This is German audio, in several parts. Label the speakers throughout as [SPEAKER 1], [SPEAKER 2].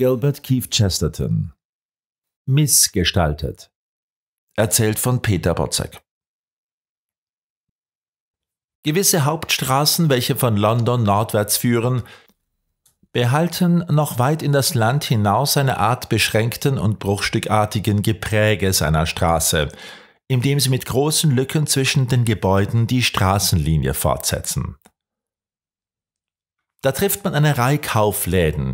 [SPEAKER 1] Gilbert Keith Chesterton Missgestaltet Erzählt von Peter Botzek Gewisse Hauptstraßen, welche von London nordwärts führen, behalten noch weit in das Land hinaus eine Art beschränkten und bruchstückartigen Gepräge seiner Straße, indem sie mit großen Lücken zwischen den Gebäuden die Straßenlinie fortsetzen. Da trifft man eine Reihe Kaufläden,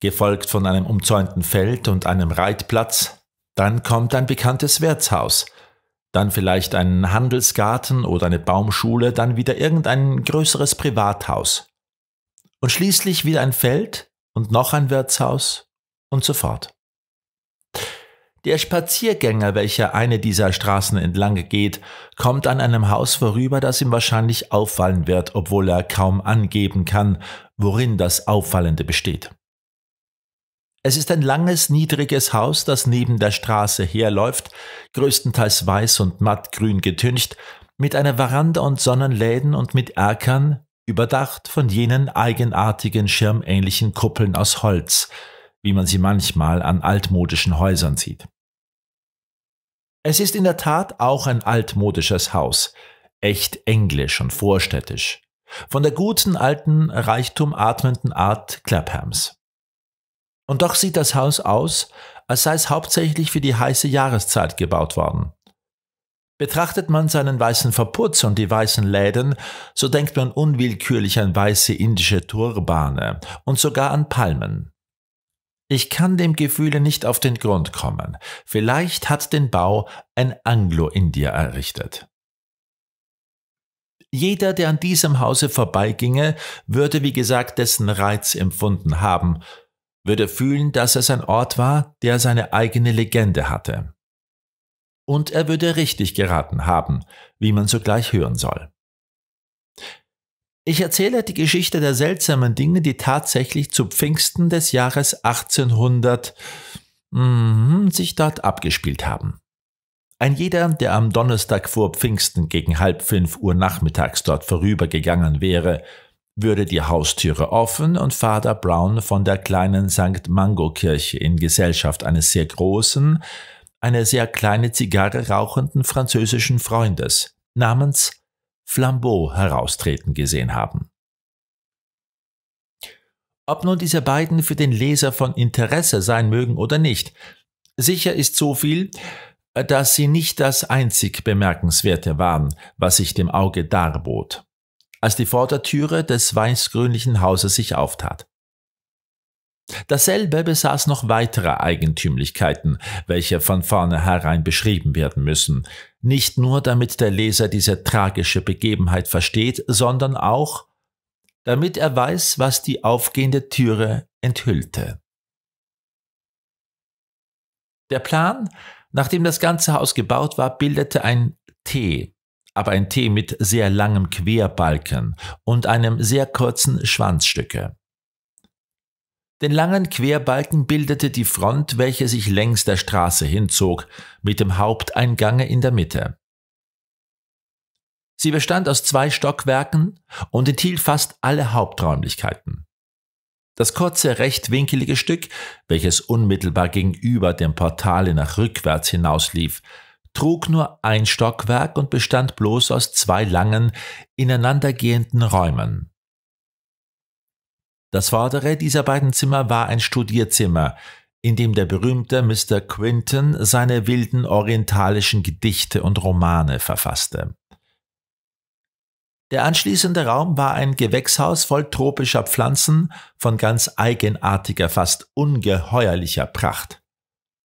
[SPEAKER 1] gefolgt von einem umzäunten Feld und einem Reitplatz, dann kommt ein bekanntes Wirtshaus, dann vielleicht ein Handelsgarten oder eine Baumschule, dann wieder irgendein größeres Privathaus. Und schließlich wieder ein Feld und noch ein Wirtshaus und so fort. Der Spaziergänger, welcher eine dieser Straßen entlang geht, kommt an einem Haus vorüber, das ihm wahrscheinlich auffallen wird, obwohl er kaum angeben kann, worin das Auffallende besteht. Es ist ein langes, niedriges Haus, das neben der Straße herläuft, größtenteils weiß und mattgrün getüncht, mit einer Veranda und Sonnenläden und mit Erkern, überdacht von jenen eigenartigen schirmähnlichen Kuppeln aus Holz, wie man sie manchmal an altmodischen Häusern sieht. Es ist in der Tat auch ein altmodisches Haus, echt englisch und vorstädtisch, von der guten alten, reichtumatmenden Art Claphams. Und doch sieht das Haus aus, als sei es hauptsächlich für die heiße Jahreszeit gebaut worden. Betrachtet man seinen weißen Verputz und die weißen Läden, so denkt man unwillkürlich an weiße indische Turbane und sogar an Palmen. Ich kann dem Gefühle nicht auf den Grund kommen. Vielleicht hat den Bau ein Anglo-Indier errichtet. Jeder, der an diesem Hause vorbeiginge, würde wie gesagt dessen Reiz empfunden haben wird er fühlen, dass es ein Ort war, der seine eigene Legende hatte. Und er würde richtig geraten haben, wie man sogleich hören soll. Ich erzähle die Geschichte der seltsamen Dinge, die tatsächlich zu Pfingsten des Jahres 1800 mm, sich dort abgespielt haben. Ein jeder, der am Donnerstag vor Pfingsten gegen halb fünf Uhr nachmittags dort vorübergegangen wäre, würde die Haustüre offen und Vater Brown von der kleinen St. Mango Kirche in Gesellschaft eines sehr großen, eine sehr kleine Zigarre rauchenden französischen Freundes namens Flambeau heraustreten gesehen haben. Ob nun diese beiden für den Leser von Interesse sein mögen oder nicht, sicher ist so viel, dass sie nicht das einzig Bemerkenswerte waren, was sich dem Auge darbot als die Vordertüre des weißgrünlichen Hauses sich auftat. Dasselbe besaß noch weitere Eigentümlichkeiten, welche von vornherein beschrieben werden müssen, nicht nur damit der Leser diese tragische Begebenheit versteht, sondern auch, damit er weiß, was die aufgehende Türe enthüllte. Der Plan, nachdem das ganze Haus gebaut war, bildete ein T, aber ein Tee mit sehr langem Querbalken und einem sehr kurzen Schwanzstücke. Den langen Querbalken bildete die Front, welche sich längs der Straße hinzog, mit dem Haupteingange in der Mitte. Sie bestand aus zwei Stockwerken und enthielt fast alle Haupträumlichkeiten. Das kurze rechtwinkelige Stück, welches unmittelbar gegenüber dem Portale nach rückwärts hinauslief, trug nur ein Stockwerk und bestand bloß aus zwei langen, ineinandergehenden Räumen. Das vordere dieser beiden Zimmer war ein Studierzimmer, in dem der berühmte Mr. Quinton seine wilden orientalischen Gedichte und Romane verfasste. Der anschließende Raum war ein Gewächshaus voll tropischer Pflanzen von ganz eigenartiger, fast ungeheuerlicher Pracht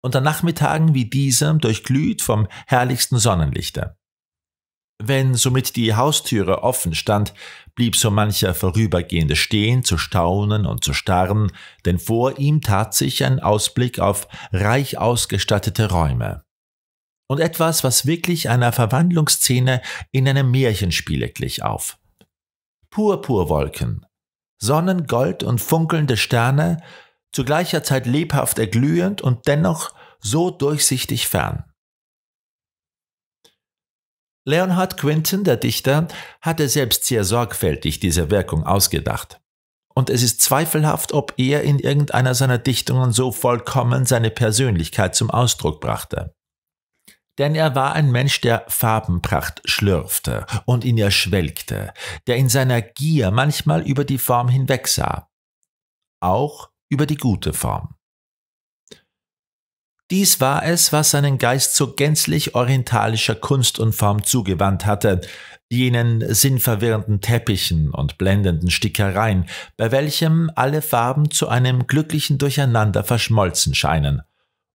[SPEAKER 1] unter Nachmittagen wie diesem durchglüht vom herrlichsten Sonnenlichte. Wenn somit die Haustüre offen stand, blieb so mancher Vorübergehende stehen, zu staunen und zu starren, denn vor ihm tat sich ein Ausblick auf reich ausgestattete Räume. Und etwas, was wirklich einer Verwandlungsszene in einem Märchenspiele glich auf. Purpurwolken, Sonnengold und funkelnde Sterne, zu gleicher Zeit lebhaft erglühend und dennoch so durchsichtig fern. Leonhard Quinton, der Dichter, hatte selbst sehr sorgfältig diese Wirkung ausgedacht. Und es ist zweifelhaft, ob er in irgendeiner seiner Dichtungen so vollkommen seine Persönlichkeit zum Ausdruck brachte. Denn er war ein Mensch, der Farbenpracht schlürfte und in ihr schwelgte, der in seiner Gier manchmal über die Form hinwegsah. Auch über die gute Form. Dies war es, was seinen Geist zu gänzlich orientalischer Kunst und Form zugewandt hatte, jenen sinnverwirrenden Teppichen und blendenden Stickereien, bei welchem alle Farben zu einem glücklichen Durcheinander verschmolzen scheinen,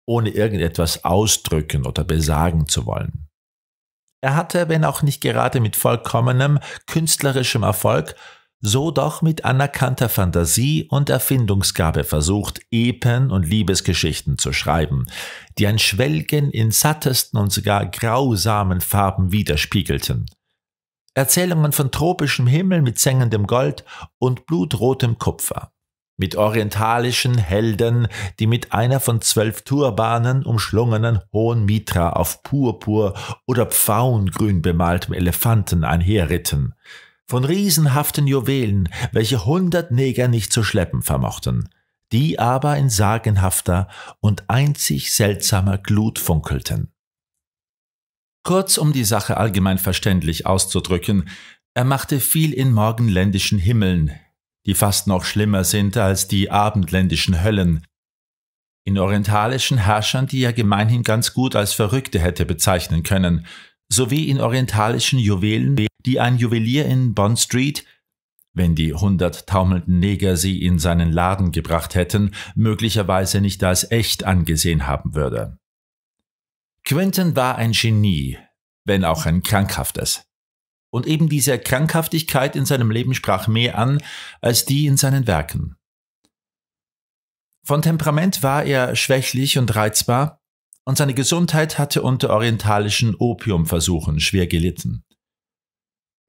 [SPEAKER 1] ohne irgendetwas ausdrücken oder besagen zu wollen. Er hatte, wenn auch nicht gerade mit vollkommenem künstlerischem Erfolg, so doch mit anerkannter Fantasie und Erfindungsgabe versucht, Epen und Liebesgeschichten zu schreiben, die ein Schwelgen in sattesten und sogar grausamen Farben widerspiegelten. Erzählungen von tropischem Himmel mit sengendem Gold und blutrotem Kupfer, mit orientalischen Helden, die mit einer von zwölf Turbanen umschlungenen hohen Mitra auf Purpur oder Pfauengrün bemaltem Elefanten einherritten, von riesenhaften Juwelen, welche hundert Neger nicht zu schleppen vermochten, die aber in sagenhafter und einzig seltsamer Glut funkelten. Kurz um die Sache allgemein verständlich auszudrücken, er machte viel in morgenländischen Himmeln, die fast noch schlimmer sind als die abendländischen Höllen, in orientalischen Herrschern, die er gemeinhin ganz gut als Verrückte hätte bezeichnen können, sowie in orientalischen Juwelen, die ein Juwelier in Bond Street, wenn die hundert taumelnden Neger sie in seinen Laden gebracht hätten, möglicherweise nicht als echt angesehen haben würde. Quentin war ein Genie, wenn auch ein krankhaftes. Und eben diese Krankhaftigkeit in seinem Leben sprach mehr an als die in seinen Werken. Von Temperament war er schwächlich und reizbar, und seine Gesundheit hatte unter orientalischen Opiumversuchen schwer gelitten.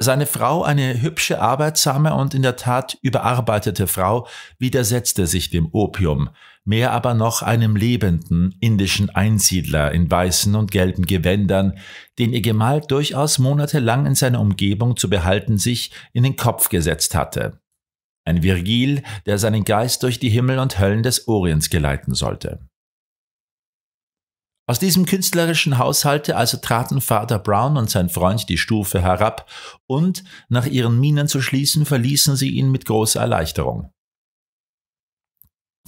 [SPEAKER 1] Seine Frau, eine hübsche, arbeitsame und in der Tat überarbeitete Frau, widersetzte sich dem Opium, mehr aber noch einem lebenden indischen Einsiedler in weißen und gelben Gewändern, den ihr Gemahl durchaus monatelang in seiner Umgebung zu behalten sich in den Kopf gesetzt hatte. Ein Virgil, der seinen Geist durch die Himmel und Höllen des Orients geleiten sollte. Aus diesem künstlerischen Haushalte also traten Vater Brown und sein Freund die Stufe herab und, nach ihren Minen zu schließen, verließen sie ihn mit großer Erleichterung.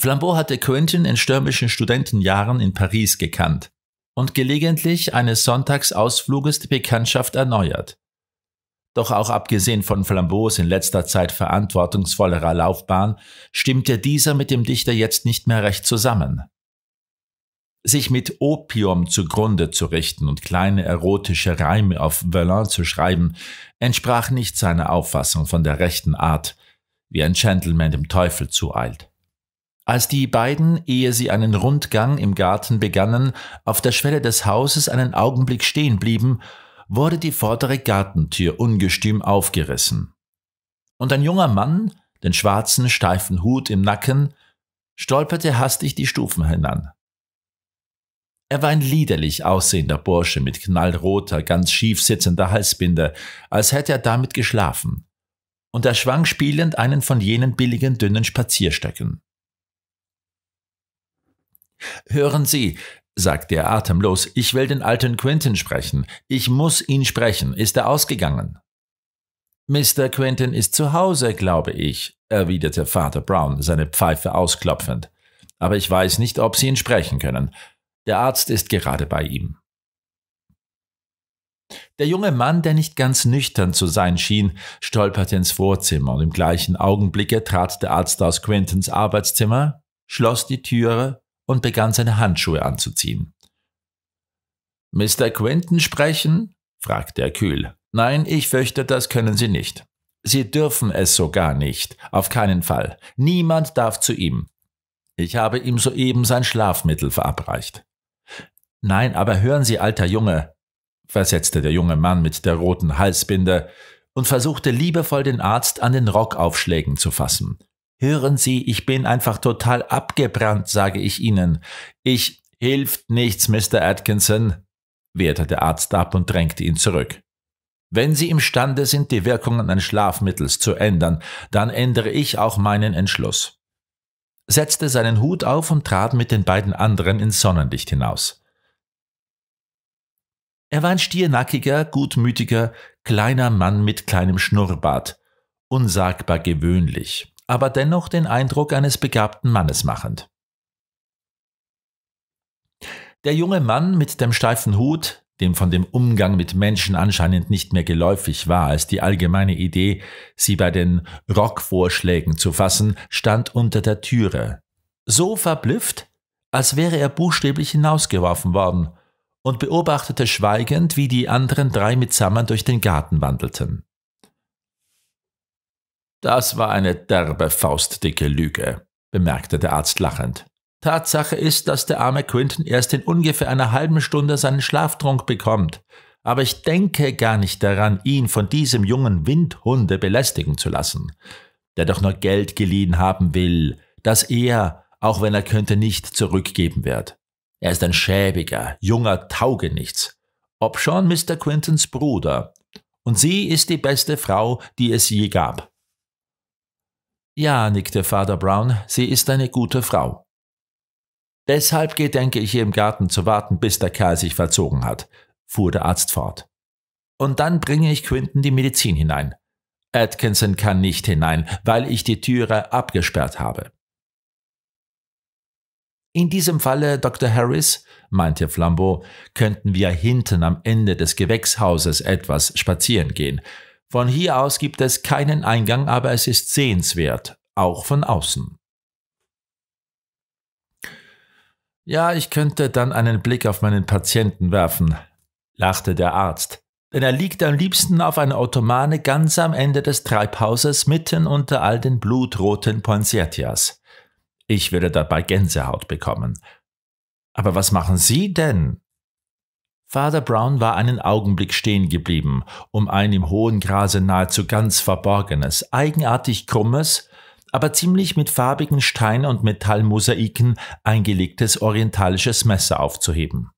[SPEAKER 1] Flambeau hatte Quentin in stürmischen Studentenjahren in Paris gekannt und gelegentlich eines Sonntagsausfluges die Bekanntschaft erneuert. Doch auch abgesehen von Flambeaus in letzter Zeit verantwortungsvollerer Laufbahn stimmte dieser mit dem Dichter jetzt nicht mehr recht zusammen sich mit Opium zugrunde zu richten und kleine erotische Reime auf Verlin zu schreiben, entsprach nicht seiner Auffassung von der rechten Art, wie ein Gentleman dem Teufel zueilt. Als die beiden, ehe sie einen Rundgang im Garten begannen, auf der Schwelle des Hauses einen Augenblick stehen blieben, wurde die vordere Gartentür ungestüm aufgerissen. Und ein junger Mann, den schwarzen, steifen Hut im Nacken, stolperte hastig die Stufen hinan. Er war ein liederlich aussehender Bursche mit knallroter, ganz schief sitzender Halsbinde, als hätte er damit geschlafen. Und er schwang spielend einen von jenen billigen dünnen Spazierstöcken. Hören Sie, sagte er atemlos, ich will den alten Quentin sprechen. Ich muss ihn sprechen. Ist er ausgegangen? Mr. Quentin ist zu Hause, glaube ich, erwiderte Vater Brown, seine Pfeife ausklopfend. Aber ich weiß nicht, ob Sie ihn sprechen können. Der Arzt ist gerade bei ihm. Der junge Mann, der nicht ganz nüchtern zu sein schien, stolperte ins Vorzimmer und im gleichen Augenblicke trat der Arzt aus Quentins Arbeitszimmer, schloss die Türe und begann seine Handschuhe anzuziehen. Mr. Quentin sprechen? fragte er kühl. Nein, ich fürchte, das können Sie nicht. Sie dürfen es sogar nicht, auf keinen Fall. Niemand darf zu ihm. Ich habe ihm soeben sein Schlafmittel verabreicht. Nein, aber hören Sie, alter Junge, versetzte der junge Mann mit der roten Halsbinde und versuchte liebevoll den Arzt an den Rockaufschlägen zu fassen. Hören Sie, ich bin einfach total abgebrannt, sage ich Ihnen. Ich hilft nichts, Mr. Atkinson, wehrte der Arzt ab und drängte ihn zurück. Wenn Sie imstande sind, die Wirkungen eines Schlafmittels zu ändern, dann ändere ich auch meinen Entschluss. Setzte seinen Hut auf und trat mit den beiden anderen ins Sonnenlicht hinaus. Er war ein stiernackiger, gutmütiger, kleiner Mann mit kleinem Schnurrbart, unsagbar gewöhnlich, aber dennoch den Eindruck eines begabten Mannes machend. Der junge Mann mit dem steifen Hut, dem von dem Umgang mit Menschen anscheinend nicht mehr geläufig war, als die allgemeine Idee, sie bei den Rockvorschlägen zu fassen, stand unter der Türe. So verblüfft, als wäre er buchstäblich hinausgeworfen worden und beobachtete schweigend, wie die anderen drei mitsammen durch den Garten wandelten. Das war eine derbe, faustdicke Lüge, bemerkte der Arzt lachend. Tatsache ist, dass der arme Quinton erst in ungefähr einer halben Stunde seinen Schlaftrunk bekommt, aber ich denke gar nicht daran, ihn von diesem jungen Windhunde belästigen zu lassen, der doch nur Geld geliehen haben will, das er, auch wenn er könnte, nicht zurückgeben wird. Er ist ein schäbiger, junger Taugenichts, obschon Mr. Quintons Bruder. Und sie ist die beste Frau, die es je gab. Ja, nickte Father Brown, sie ist eine gute Frau. Deshalb gedenke ich hier im Garten zu warten, bis der Kerl sich verzogen hat, fuhr der Arzt fort. Und dann bringe ich Quinton die Medizin hinein. Atkinson kann nicht hinein, weil ich die Türe abgesperrt habe. In diesem Falle, Dr. Harris, meinte Flambeau, könnten wir hinten am Ende des Gewächshauses etwas spazieren gehen. Von hier aus gibt es keinen Eingang, aber es ist sehenswert, auch von außen. Ja, ich könnte dann einen Blick auf meinen Patienten werfen, lachte der Arzt, denn er liegt am liebsten auf einer Ottomane ganz am Ende des Treibhauses mitten unter all den blutroten Poinsettias. Ich würde dabei Gänsehaut bekommen. Aber was machen Sie denn? Father Brown war einen Augenblick stehen geblieben, um ein im hohen Grase nahezu ganz verborgenes, eigenartig krummes, aber ziemlich mit farbigen Stein- und Metallmosaiken eingelegtes orientalisches Messer aufzuheben.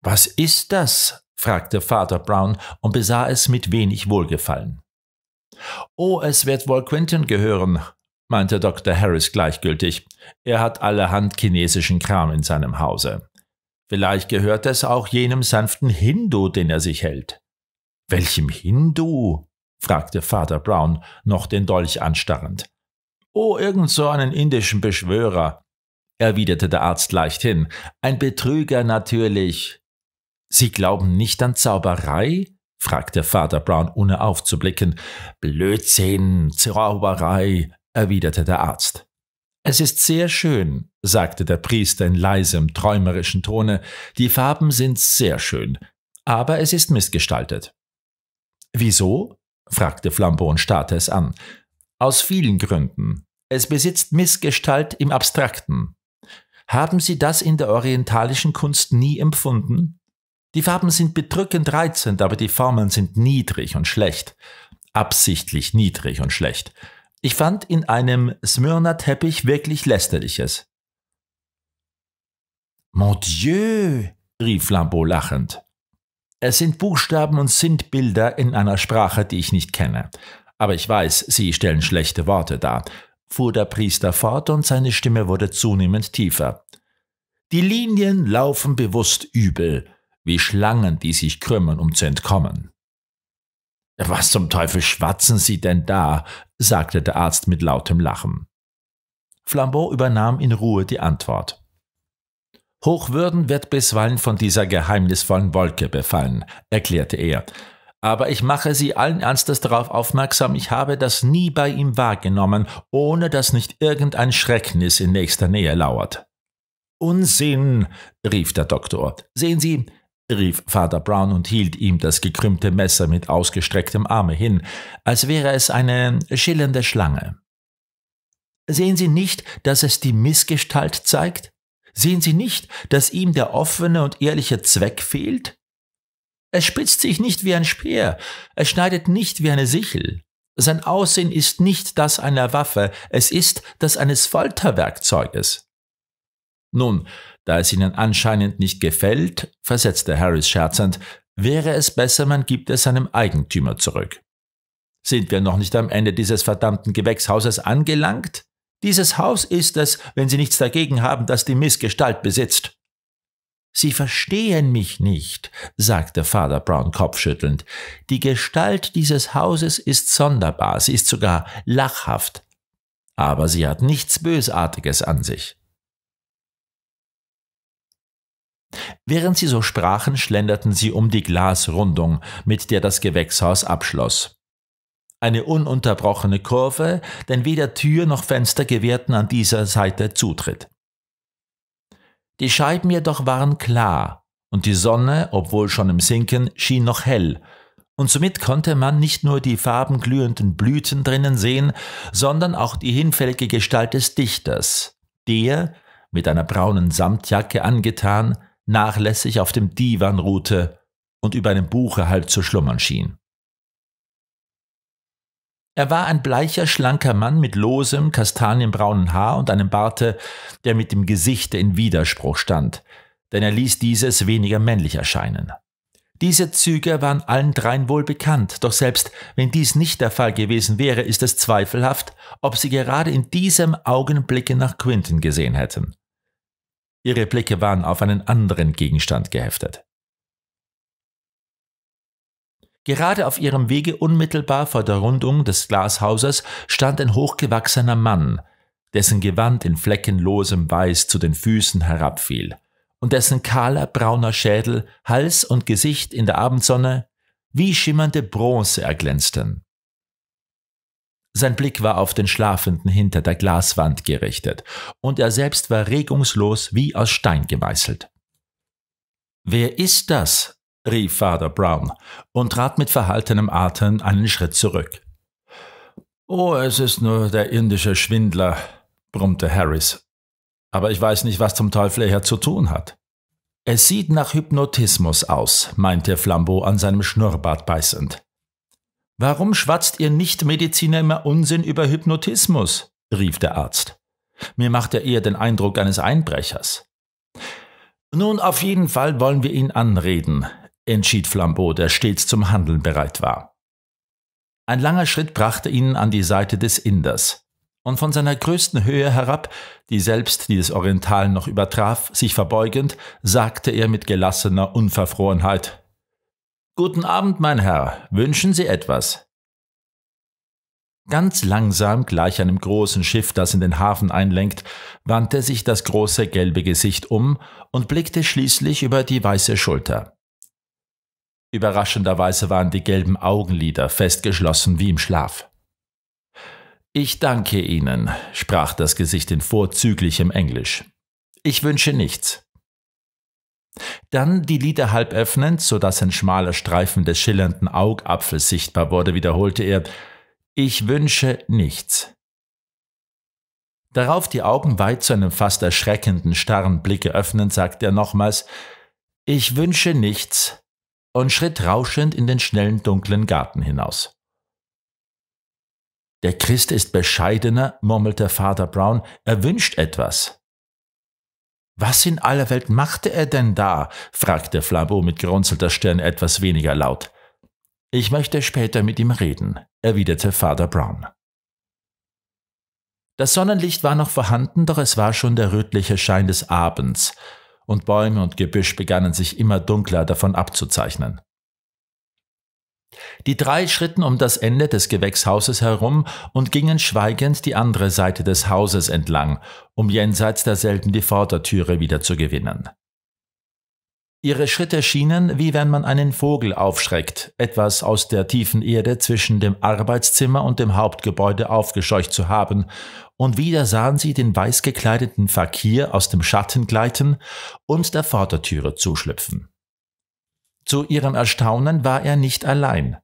[SPEAKER 1] Was ist das? fragte Father Brown und besah es mit wenig Wohlgefallen. Oh, es wird wohl Quentin gehören, meinte Dr. Harris gleichgültig. Er hat allerhand chinesischen Kram in seinem Hause. Vielleicht gehört es auch jenem sanften Hindu, den er sich hält. Welchem Hindu? fragte Vater Brown, noch den Dolch anstarrend. Oh, irgend so einen indischen Beschwörer, erwiderte der Arzt leichthin. Ein Betrüger natürlich. Sie glauben nicht an Zauberei? fragte Vater Brown, ohne aufzublicken. Blödsinn, Zauberei, erwiderte der Arzt. Es ist sehr schön, sagte der Priester in leisem, träumerischen Tone, die Farben sind sehr schön, aber es ist missgestaltet. Wieso? fragte Flambeau und starrte es an. Aus vielen Gründen. Es besitzt Missgestalt im Abstrakten. Haben Sie das in der orientalischen Kunst nie empfunden? Die Farben sind bedrückend reizend, aber die Formen sind niedrig und schlecht. Absichtlich niedrig und schlecht. Ich fand in einem Smyrna-Teppich wirklich lästerliches. Mon Dieu, rief Lambeau lachend. Es sind Buchstaben und sind Bilder in einer Sprache, die ich nicht kenne. Aber ich weiß, sie stellen schlechte Worte dar, fuhr der Priester fort und seine Stimme wurde zunehmend tiefer. Die Linien laufen bewusst übel, wie Schlangen, die sich krümmen, um zu entkommen. Was zum Teufel schwatzen Sie denn da? sagte der Arzt mit lautem Lachen. Flambeau übernahm in Ruhe die Antwort. Hochwürden wird bisweilen von dieser geheimnisvollen Wolke befallen, erklärte er. Aber ich mache Sie allen Ernstes darauf aufmerksam, ich habe das nie bei ihm wahrgenommen, ohne dass nicht irgendein Schrecknis in nächster Nähe lauert. Unsinn, rief der Doktor. Sehen Sie, rief Vater Brown und hielt ihm das gekrümmte Messer mit ausgestrecktem Arme hin, als wäre es eine schillernde Schlange. Sehen Sie nicht, dass es die Missgestalt zeigt? Sehen Sie nicht, dass ihm der offene und ehrliche Zweck fehlt? Es spitzt sich nicht wie ein Speer, es schneidet nicht wie eine Sichel. Sein Aussehen ist nicht das einer Waffe, es ist das eines Folterwerkzeuges. Nun, da es ihnen anscheinend nicht gefällt, versetzte Harris scherzend, wäre es besser, man gibt es seinem Eigentümer zurück. Sind wir noch nicht am Ende dieses verdammten Gewächshauses angelangt? Dieses Haus ist es, wenn Sie nichts dagegen haben, das die Missgestalt besitzt. Sie verstehen mich nicht, sagte Father Brown kopfschüttelnd. Die Gestalt dieses Hauses ist sonderbar, sie ist sogar lachhaft. Aber sie hat nichts Bösartiges an sich. Während sie so sprachen, schlenderten sie um die Glasrundung, mit der das Gewächshaus abschloss. Eine ununterbrochene Kurve, denn weder Tür noch Fenster gewährten an dieser Seite Zutritt. Die Scheiben jedoch waren klar, und die Sonne, obwohl schon im Sinken, schien noch hell, und somit konnte man nicht nur die farbenglühenden Blüten drinnen sehen, sondern auch die hinfällige Gestalt des Dichters, der, mit einer braunen Samtjacke angetan, nachlässig auf dem Divan ruhte und über einem Buche halb zu schlummern schien. Er war ein bleicher, schlanker Mann mit losem, kastanienbraunen Haar und einem Barte, der mit dem Gesichte in Widerspruch stand, denn er ließ dieses weniger männlich erscheinen. Diese Züge waren allen dreien wohl bekannt, doch selbst wenn dies nicht der Fall gewesen wäre, ist es zweifelhaft, ob sie gerade in diesem Augenblicke nach Quinton gesehen hätten. Ihre Blicke waren auf einen anderen Gegenstand geheftet. Gerade auf ihrem Wege unmittelbar vor der Rundung des Glashauses stand ein hochgewachsener Mann, dessen Gewand in fleckenlosem Weiß zu den Füßen herabfiel und dessen kahler brauner Schädel, Hals und Gesicht in der Abendsonne wie schimmernde Bronze erglänzten. Sein Blick war auf den Schlafenden hinter der Glaswand gerichtet, und er selbst war regungslos wie aus Stein gemeißelt. Wer ist das? rief Father Brown und trat mit verhaltenem Atem einen Schritt zurück. Oh, es ist nur der indische Schwindler, brummte Harris. Aber ich weiß nicht, was zum Teufel er hier zu tun hat. Es sieht nach Hypnotismus aus, meinte Flambeau an seinem Schnurrbart beißend. Warum schwatzt ihr Nichtmediziner immer Unsinn über Hypnotismus? rief der Arzt. Mir macht er eher den Eindruck eines Einbrechers. Nun, auf jeden Fall wollen wir ihn anreden, entschied Flambeau, der stets zum Handeln bereit war. Ein langer Schritt brachte ihn an die Seite des Inders. Und von seiner größten Höhe herab, die selbst die des Orientalen noch übertraf, sich verbeugend, sagte er mit gelassener Unverfrorenheit Guten Abend, mein Herr, wünschen Sie etwas? Ganz langsam, gleich einem großen Schiff, das in den Hafen einlenkt, wandte sich das große gelbe Gesicht um und blickte schließlich über die weiße Schulter. Überraschenderweise waren die gelben Augenlider festgeschlossen wie im Schlaf. Ich danke Ihnen, sprach das Gesicht in vorzüglichem Englisch. Ich wünsche nichts. Dann die Lider halb öffnend, sodass ein schmaler Streifen des schillernden Augapfels sichtbar wurde, wiederholte er Ich wünsche nichts. Darauf die Augen weit zu einem fast erschreckenden, starren Blicke öffnend, sagte er nochmals Ich wünsche nichts und schritt rauschend in den schnellen, dunklen Garten hinaus. Der Christ ist bescheidener, murmelte Vater Brown, er wünscht etwas. Was in aller Welt machte er denn da? fragte Flambeau mit gerunzelter Stirn etwas weniger laut. Ich möchte später mit ihm reden, erwiderte Father Brown. Das Sonnenlicht war noch vorhanden, doch es war schon der rötliche Schein des Abends, und Bäume und Gebüsch begannen sich immer dunkler davon abzuzeichnen. Die drei schritten um das Ende des Gewächshauses herum und gingen schweigend die andere Seite des Hauses entlang, um jenseits derselben die Vordertüre wieder zu gewinnen. Ihre Schritte schienen, wie wenn man einen Vogel aufschreckt, etwas aus der tiefen Erde zwischen dem Arbeitszimmer und dem Hauptgebäude aufgescheucht zu haben, und wieder sahen sie den weiß gekleideten Fakir aus dem Schatten gleiten und der Vordertüre zuschlüpfen. Zu ihrem Erstaunen war er nicht allein.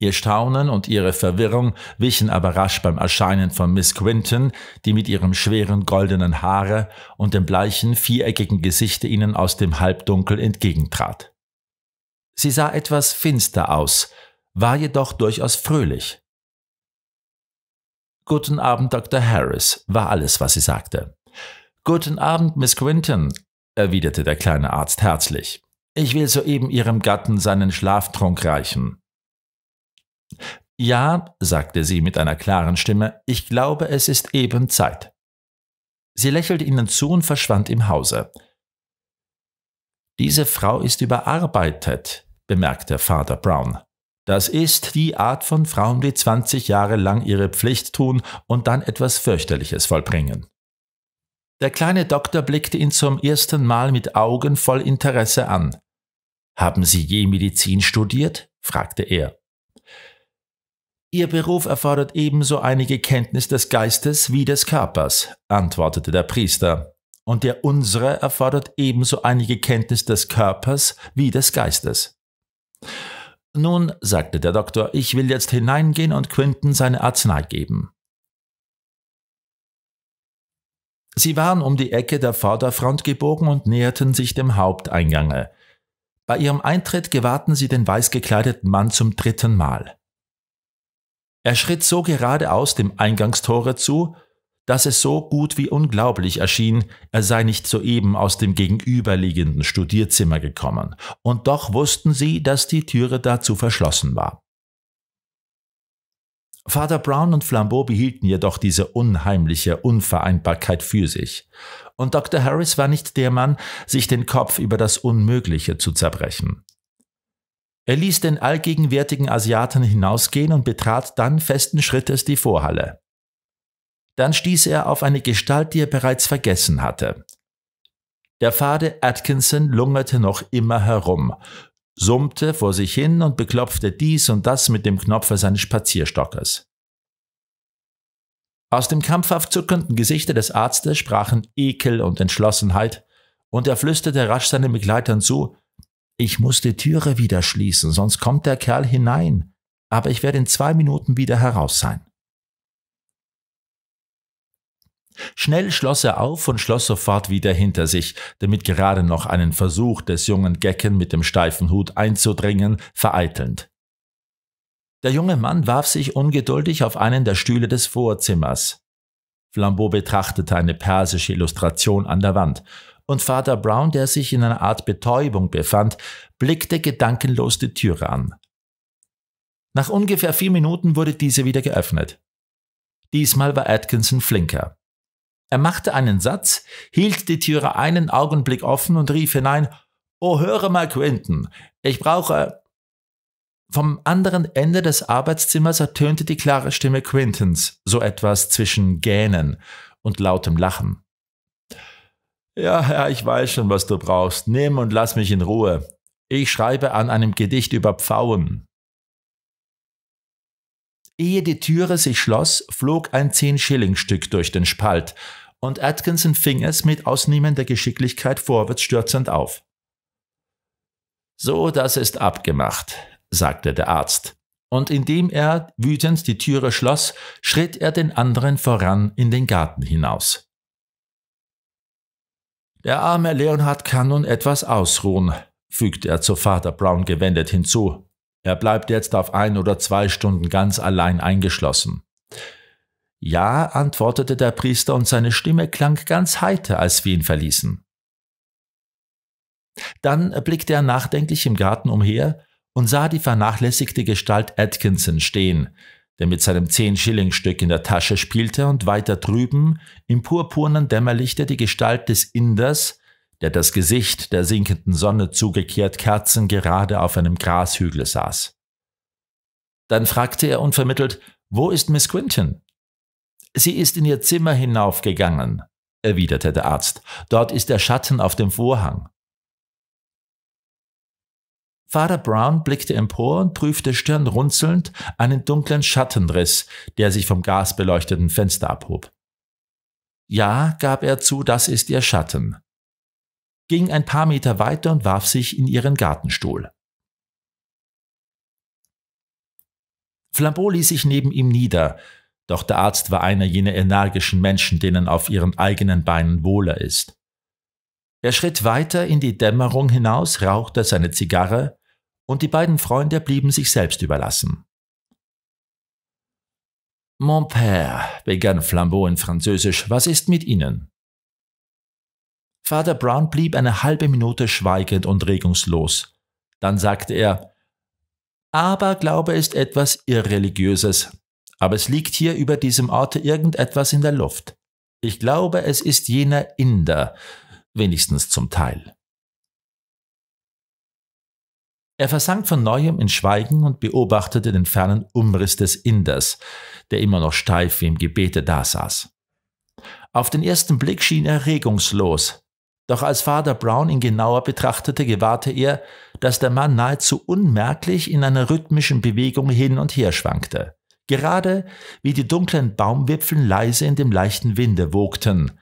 [SPEAKER 1] Ihr Staunen und ihre Verwirrung wichen aber rasch beim Erscheinen von Miss Quinton, die mit ihrem schweren goldenen Haare und dem bleichen, viereckigen Gesichte ihnen aus dem Halbdunkel entgegentrat. Sie sah etwas finster aus, war jedoch durchaus fröhlich. Guten Abend, Dr. Harris, war alles, was sie sagte. Guten Abend, Miss Quinton, erwiderte der kleine Arzt herzlich. Ich will soeben Ihrem Gatten seinen Schlaftrunk reichen. Ja, sagte sie mit einer klaren Stimme, ich glaube, es ist eben Zeit. Sie lächelte ihnen zu und verschwand im Hause. Diese Frau ist überarbeitet, bemerkte Vater Brown. Das ist die Art von Frauen, die 20 Jahre lang ihre Pflicht tun und dann etwas fürchterliches vollbringen. Der kleine Doktor blickte ihn zum ersten Mal mit Augen voll Interesse an. Haben Sie je Medizin studiert? fragte er. Ihr Beruf erfordert ebenso einige Kenntnis des Geistes wie des Körpers, antwortete der Priester, und der unsere erfordert ebenso einige Kenntnis des Körpers wie des Geistes. Nun, sagte der Doktor, ich will jetzt hineingehen und Quinton seine Arznei geben. Sie waren um die Ecke der Vorderfront gebogen und näherten sich dem Haupteingange. Bei ihrem Eintritt gewahrten sie den weiß gekleideten Mann zum dritten Mal. Er schritt so geradeaus dem Eingangstore zu, dass es so gut wie unglaublich erschien, er sei nicht soeben aus dem gegenüberliegenden Studierzimmer gekommen, und doch wussten sie, dass die Türe dazu verschlossen war. Father Brown und Flambeau behielten jedoch diese unheimliche Unvereinbarkeit für sich. Und Dr. Harris war nicht der Mann, sich den Kopf über das Unmögliche zu zerbrechen. Er ließ den allgegenwärtigen Asiaten hinausgehen und betrat dann festen Schrittes die Vorhalle. Dann stieß er auf eine Gestalt, die er bereits vergessen hatte. Der Fade Atkinson lungerte noch immer herum, summte vor sich hin und beklopfte dies und das mit dem Knopfer seines Spazierstockers. Aus dem kampfhaft zuckenden Gesichte des Arztes sprachen Ekel und Entschlossenheit, und er flüsterte rasch seinen Begleitern zu, ich muss die Türe wieder schließen, sonst kommt der Kerl hinein, aber ich werde in zwei Minuten wieder heraus sein. Schnell schloss er auf und schloss sofort wieder hinter sich, damit gerade noch einen Versuch des jungen Gecken mit dem steifen Hut einzudringen, vereitelnd. Der junge Mann warf sich ungeduldig auf einen der Stühle des Vorzimmers. Flambeau betrachtete eine persische Illustration an der Wand, und Vater Brown, der sich in einer Art Betäubung befand, blickte gedankenlos die Türe an. Nach ungefähr vier Minuten wurde diese wieder geöffnet. Diesmal war Atkinson flinker. Er machte einen Satz, hielt die Türe einen Augenblick offen und rief hinein, Oh, höre mal, Quentin, ich brauche... Vom anderen Ende des Arbeitszimmers ertönte die klare Stimme Quintons, so etwas zwischen Gähnen und lautem Lachen. Ja, ja, ich weiß schon, was du brauchst. Nimm und lass mich in Ruhe. Ich schreibe an einem Gedicht über Pfauen. Ehe die Türe sich schloss, flog ein Zehn-Schilling-Stück durch den Spalt, und Atkinson fing es mit ausnehmender Geschicklichkeit vorwärts stürzend auf. So, das ist abgemacht, sagte der Arzt, und indem er wütend die Türe schloss, schritt er den anderen voran in den Garten hinaus. Der arme Leonhard kann nun etwas ausruhen, fügte er zu Vater Brown gewendet hinzu, er bleibt jetzt auf ein oder zwei Stunden ganz allein eingeschlossen. Ja, antwortete der Priester und seine Stimme klang ganz heiter, als wir ihn verließen. Dann blickte er nachdenklich im Garten umher und sah die vernachlässigte Gestalt Atkinson stehen, der mit seinem Zehn-Schilling-Stück in der Tasche spielte und weiter drüben im purpurnen Dämmerlichte die Gestalt des Inders der das Gesicht der sinkenden Sonne zugekehrt kerzengerade auf einem Grashügel saß. Dann fragte er unvermittelt, wo ist Miss Quinton? Sie ist in ihr Zimmer hinaufgegangen, erwiderte der Arzt. Dort ist der Schatten auf dem Vorhang. Vater Brown blickte empor und prüfte stirnrunzelnd einen dunklen Schattenriss, der sich vom gasbeleuchteten Fenster abhob. Ja, gab er zu, das ist ihr Schatten ging ein paar Meter weiter und warf sich in ihren Gartenstuhl. Flambeau ließ sich neben ihm nieder, doch der Arzt war einer jener energischen Menschen, denen auf ihren eigenen Beinen wohler ist. Er schritt weiter in die Dämmerung hinaus, rauchte seine Zigarre, und die beiden Freunde blieben sich selbst überlassen. Mon père, begann Flambeau in Französisch, was ist mit Ihnen? Vater Brown blieb eine halbe Minute schweigend und regungslos. Dann sagte er, Aberglaube ist etwas Irreligiöses, aber es liegt hier über diesem Orte irgendetwas in der Luft. Ich glaube, es ist jener Inder, wenigstens zum Teil. Er versank von neuem in Schweigen und beobachtete den fernen Umriss des Inders, der immer noch steif wie im Gebete dasaß. Auf den ersten Blick schien er regungslos, doch als Vater Brown ihn genauer betrachtete, gewahrte er, dass der Mann nahezu unmerklich in einer rhythmischen Bewegung hin und her schwankte. Gerade wie die dunklen Baumwipfeln leise in dem leichten Winde wogten,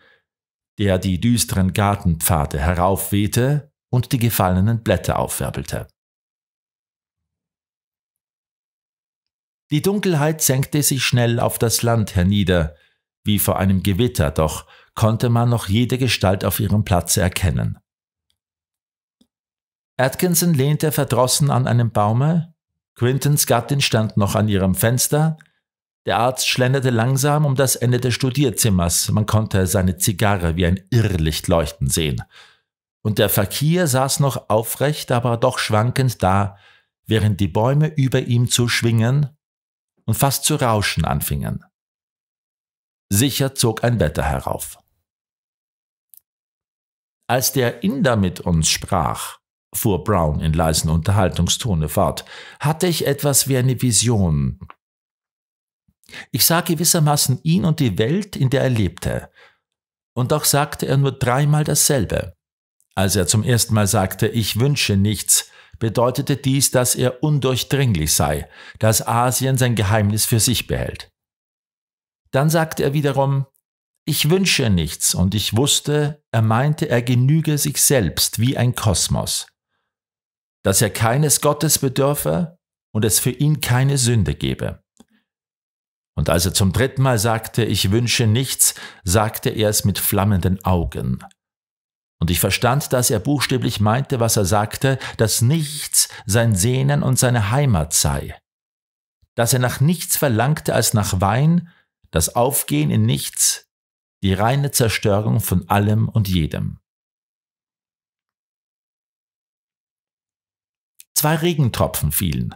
[SPEAKER 1] der die düsteren Gartenpfade heraufwehte und die gefallenen Blätter aufwirbelte. Die Dunkelheit senkte sich schnell auf das Land hernieder, wie vor einem Gewitter, doch konnte man noch jede Gestalt auf ihrem Platze erkennen. Atkinson lehnte verdrossen an einem Baume, Quintons Gattin stand noch an ihrem Fenster, der Arzt schlenderte langsam um das Ende des Studierzimmers, man konnte seine Zigarre wie ein Irrlicht leuchten sehen, und der Fakir saß noch aufrecht, aber doch schwankend da, während die Bäume über ihm zu schwingen und fast zu rauschen anfingen. Sicher zog ein Wetter herauf. Als der Inder mit uns sprach, fuhr Brown in leisen Unterhaltungstone fort, hatte ich etwas wie eine Vision. Ich sah gewissermaßen ihn und die Welt, in der er lebte. Und doch sagte er nur dreimal dasselbe. Als er zum ersten Mal sagte, ich wünsche nichts, bedeutete dies, dass er undurchdringlich sei, dass Asien sein Geheimnis für sich behält. Dann sagte er wiederum, ich wünsche nichts, und ich wusste, er meinte, er genüge sich selbst wie ein Kosmos, dass er keines Gottes bedürfe und es für ihn keine Sünde gebe. Und als er zum dritten Mal sagte, ich wünsche nichts, sagte er es mit flammenden Augen. Und ich verstand, dass er buchstäblich meinte, was er sagte, dass nichts sein Sehnen und seine Heimat sei, dass er nach nichts verlangte als nach Wein, das Aufgehen in nichts, die reine Zerstörung von allem und jedem. Zwei Regentropfen fielen.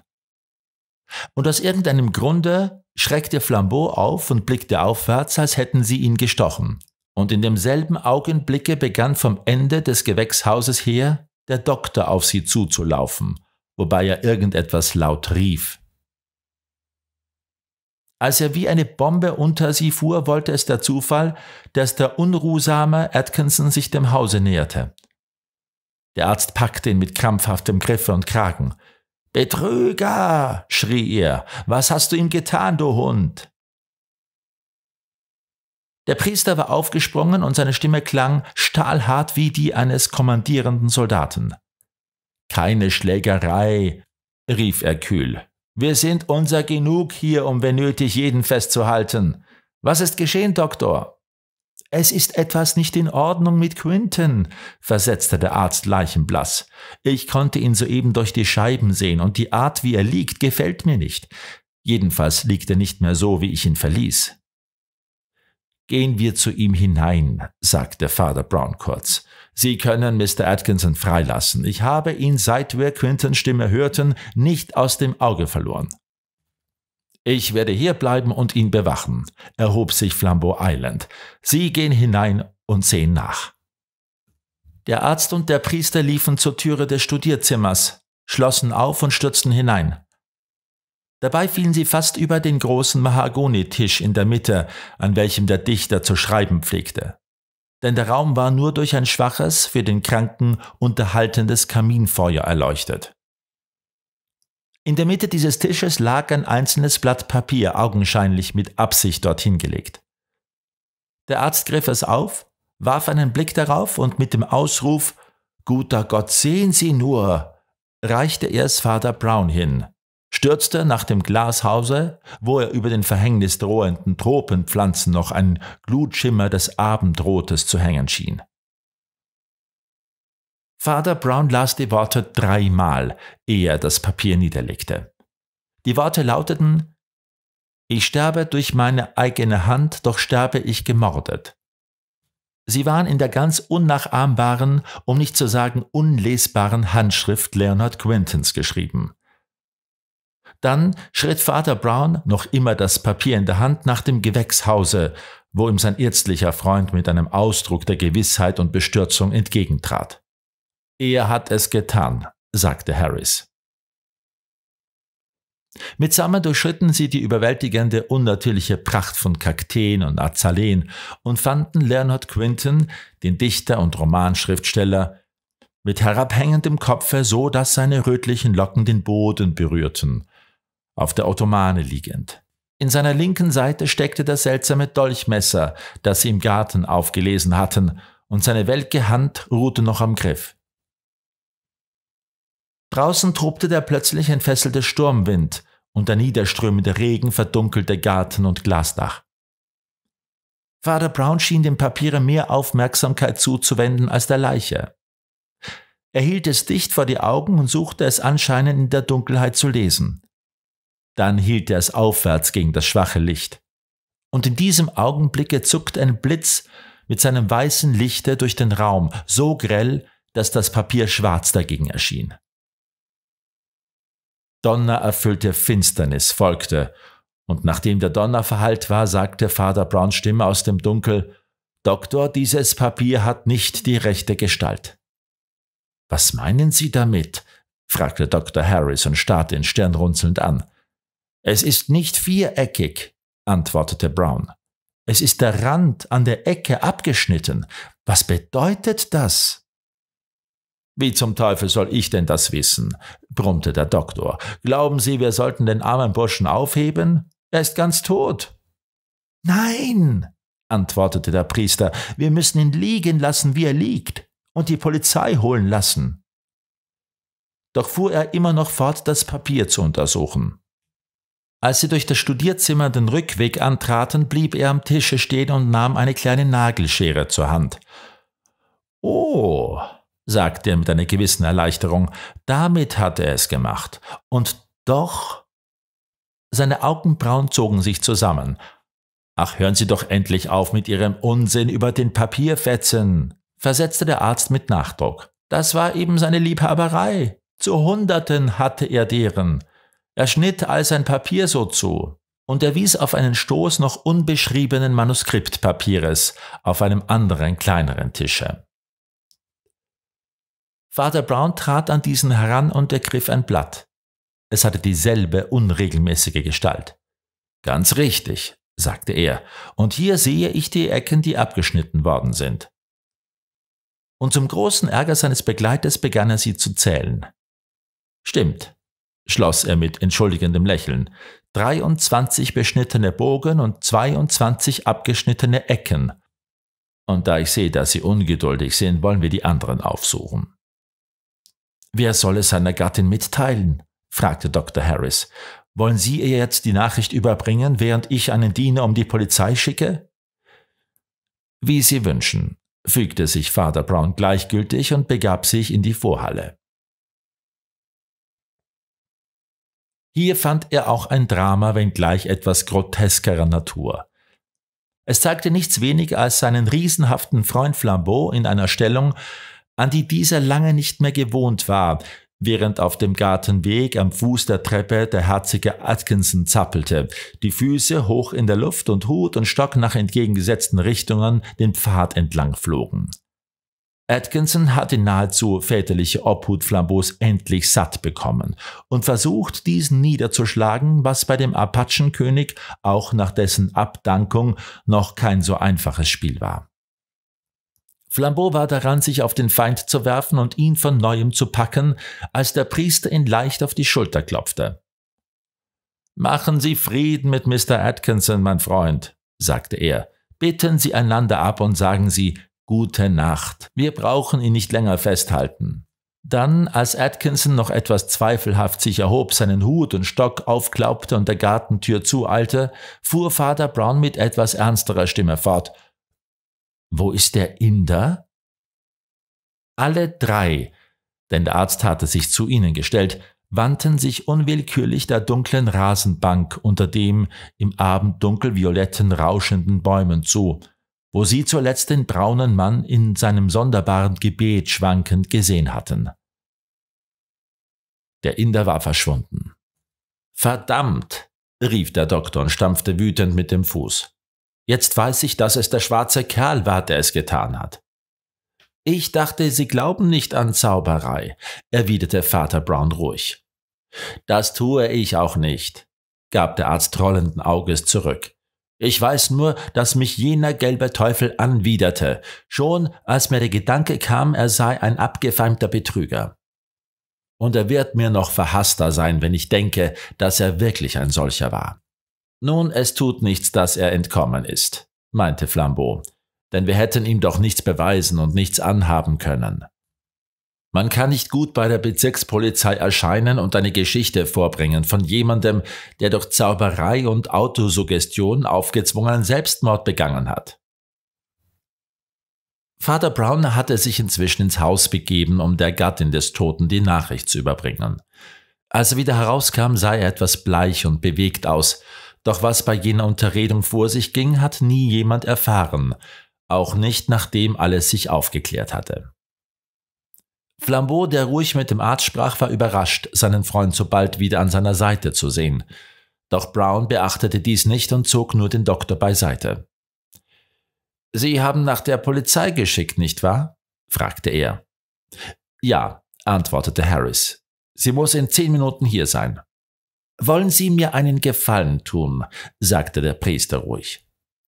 [SPEAKER 1] Und aus irgendeinem Grunde schreckte Flambeau auf und blickte aufwärts, als hätten sie ihn gestochen. Und in demselben Augenblicke begann vom Ende des Gewächshauses her der Doktor auf sie zuzulaufen, wobei er irgendetwas laut rief. Als er wie eine Bombe unter sie fuhr, wollte es der Zufall, dass der unruhsame Atkinson sich dem Hause näherte. Der Arzt packte ihn mit krampfhaftem Griffe und Kragen. Betrüger! schrie er. Was hast du ihm getan, du Hund? Der Priester war aufgesprungen und seine Stimme klang stahlhart wie die eines kommandierenden Soldaten. Keine Schlägerei, rief er kühl. Wir sind unser Genug hier, um wenn nötig jeden festzuhalten. Was ist geschehen, Doktor? Es ist etwas nicht in Ordnung mit Quinton, versetzte der Arzt leichenblass. Ich konnte ihn soeben durch die Scheiben sehen und die Art, wie er liegt, gefällt mir nicht. Jedenfalls liegt er nicht mehr so, wie ich ihn verließ. Gehen wir zu ihm hinein, sagte Father Brown kurz. Sie können Mr. Atkinson freilassen. Ich habe ihn, seit wir Quintons Stimme hörten, nicht aus dem Auge verloren. Ich werde hier bleiben und ihn bewachen, erhob sich Flambeau Island. Sie gehen hinein und sehen nach. Der Arzt und der Priester liefen zur Türe des Studierzimmers, schlossen auf und stürzten hinein. Dabei fielen sie fast über den großen Mahagonitisch in der Mitte, an welchem der Dichter zu schreiben pflegte denn der Raum war nur durch ein schwaches, für den Kranken unterhaltendes Kaminfeuer erleuchtet. In der Mitte dieses Tisches lag ein einzelnes Blatt Papier, augenscheinlich mit Absicht dorthin gelegt. Der Arzt griff es auf, warf einen Blick darauf und mit dem Ausruf Guter Gott, sehen Sie nur, reichte er es Vater Brown hin stürzte nach dem Glashause, wo er über den verhängnisdrohenden Tropenpflanzen noch ein Glutschimmer des Abendrotes zu hängen schien. Father Brown las die Worte dreimal, ehe er das Papier niederlegte. Die Worte lauteten Ich sterbe durch meine eigene Hand, doch sterbe ich gemordet. Sie waren in der ganz unnachahmbaren, um nicht zu sagen unlesbaren Handschrift Leonard Quintons geschrieben. Dann schritt Vater Brown, noch immer das Papier in der Hand, nach dem Gewächshause, wo ihm sein ärztlicher Freund mit einem Ausdruck der Gewissheit und Bestürzung entgegentrat. Er hat es getan, sagte Harris. Mitsammen durchschritten sie die überwältigende, unnatürliche Pracht von Kakteen und Azaleen und fanden Leonard Quinton, den Dichter und Romanschriftsteller, mit herabhängendem Kopfe so, dass seine rötlichen Locken den Boden berührten, auf der Ottomane liegend. In seiner linken Seite steckte das seltsame Dolchmesser, das sie im Garten aufgelesen hatten, und seine welke Hand ruhte noch am Griff. Draußen tobte der plötzlich entfesselte Sturmwind und der niederströmende Regen verdunkelte Garten und Glasdach. Vater Brown schien dem Papiere mehr Aufmerksamkeit zuzuwenden als der Leiche. Er hielt es dicht vor die Augen und suchte es anscheinend in der Dunkelheit zu lesen. Dann hielt er es aufwärts gegen das schwache Licht. Und in diesem Augenblicke zuckt ein Blitz mit seinem weißen Lichte durch den Raum, so grell, dass das Papier schwarz dagegen erschien. Donnererfüllte Finsternis folgte, und nachdem der Donner verhallt war, sagte Vater Browns Stimme aus dem Dunkel, Doktor, dieses Papier hat nicht die rechte Gestalt. Was meinen Sie damit? fragte Dr. Harris und starrte ihn stirnrunzelnd an. Es ist nicht viereckig, antwortete Brown. Es ist der Rand an der Ecke abgeschnitten. Was bedeutet das? Wie zum Teufel soll ich denn das wissen? brummte der Doktor. Glauben Sie, wir sollten den armen Burschen aufheben? Er ist ganz tot. Nein, antwortete der Priester, wir müssen ihn liegen lassen, wie er liegt, und die Polizei holen lassen. Doch fuhr er immer noch fort, das Papier zu untersuchen. Als sie durch das Studierzimmer den Rückweg antraten, blieb er am Tische stehen und nahm eine kleine Nagelschere zur Hand. Oh, sagte er mit einer gewissen Erleichterung, damit hat er es gemacht. Und doch. Seine Augenbrauen zogen sich zusammen. Ach, hören Sie doch endlich auf mit Ihrem Unsinn über den Papierfetzen, versetzte der Arzt mit Nachdruck. Das war eben seine Liebhaberei. Zu Hunderten hatte er deren. Er schnitt all sein Papier so zu und er wies auf einen Stoß noch unbeschriebenen Manuskriptpapieres auf einem anderen kleineren Tische. Vater Brown trat an diesen heran und ergriff ein Blatt. Es hatte dieselbe unregelmäßige Gestalt. Ganz richtig, sagte er, und hier sehe ich die Ecken, die abgeschnitten worden sind. Und zum großen Ärger seines Begleiters begann er sie zu zählen. Stimmt, schloss er mit entschuldigendem Lächeln, 23 beschnittene Bogen und 22 abgeschnittene Ecken. Und da ich sehe, dass Sie ungeduldig sind, wollen wir die anderen aufsuchen. Wer soll es seiner Gattin mitteilen? fragte Dr. Harris. Wollen Sie ihr jetzt die Nachricht überbringen, während ich einen Diener um die Polizei schicke? Wie Sie wünschen, fügte sich Father Brown gleichgültig und begab sich in die Vorhalle. Hier fand er auch ein Drama, wenngleich etwas groteskerer Natur. Es zeigte nichts weniger als seinen riesenhaften Freund Flambeau in einer Stellung, an die dieser lange nicht mehr gewohnt war, während auf dem Gartenweg am Fuß der Treppe der herzige Atkinson zappelte, die Füße hoch in der Luft und Hut und Stock nach entgegengesetzten Richtungen den Pfad entlang flogen. Atkinson hatte nahezu väterliche Obhut Flambeaus endlich satt bekommen und versucht, diesen niederzuschlagen, was bei dem Apachenkönig auch nach dessen Abdankung noch kein so einfaches Spiel war. Flambeau war daran, sich auf den Feind zu werfen und ihn von neuem zu packen, als der Priester ihn leicht auf die Schulter klopfte. Machen Sie Frieden mit Mr. Atkinson, mein Freund, sagte er. Bitten Sie einander ab und sagen Sie, Gute Nacht. Wir brauchen ihn nicht länger festhalten. Dann, als Atkinson noch etwas zweifelhaft sich erhob, seinen Hut und Stock aufklaubte und der Gartentür zueilte, fuhr Vater Brown mit etwas ernsterer Stimme fort. Wo ist der Inder? Alle drei, denn der Arzt hatte sich zu ihnen gestellt, wandten sich unwillkürlich der dunklen Rasenbank unter dem im Abenddunkel violetten rauschenden Bäumen zu wo sie zuletzt den braunen Mann in seinem sonderbaren Gebet schwankend gesehen hatten. Der Inder war verschwunden. Verdammt! rief der Doktor und stampfte wütend mit dem Fuß. Jetzt weiß ich, dass es der schwarze Kerl war, der es getan hat. Ich dachte, Sie glauben nicht an Zauberei, erwiderte Vater Brown ruhig. Das tue ich auch nicht, gab der Arzt rollenden Auges zurück. Ich weiß nur, dass mich jener gelbe Teufel anwiderte, schon als mir der Gedanke kam, er sei ein abgefeimter Betrüger. Und er wird mir noch verhasster sein, wenn ich denke, dass er wirklich ein solcher war. Nun, es tut nichts, dass er entkommen ist, meinte Flambeau, denn wir hätten ihm doch nichts beweisen und nichts anhaben können. Man kann nicht gut bei der Bezirkspolizei erscheinen und eine Geschichte vorbringen von jemandem, der durch Zauberei und Autosuggestion aufgezwungenen Selbstmord begangen hat. Vater Brown hatte sich inzwischen ins Haus begeben, um der Gattin des Toten die Nachricht zu überbringen. Als er wieder herauskam, sah er etwas bleich und bewegt aus, doch was bei jener Unterredung vor sich ging, hat nie jemand erfahren, auch nicht nachdem alles sich aufgeklärt hatte. Flambeau, der ruhig mit dem Arzt sprach, war überrascht, seinen Freund so bald wieder an seiner Seite zu sehen. Doch Brown beachtete dies nicht und zog nur den Doktor beiseite. Sie haben nach der Polizei geschickt, nicht wahr? fragte er. Ja, antwortete Harris. Sie muss in zehn Minuten hier sein. Wollen Sie mir einen Gefallen tun, sagte der Priester ruhig.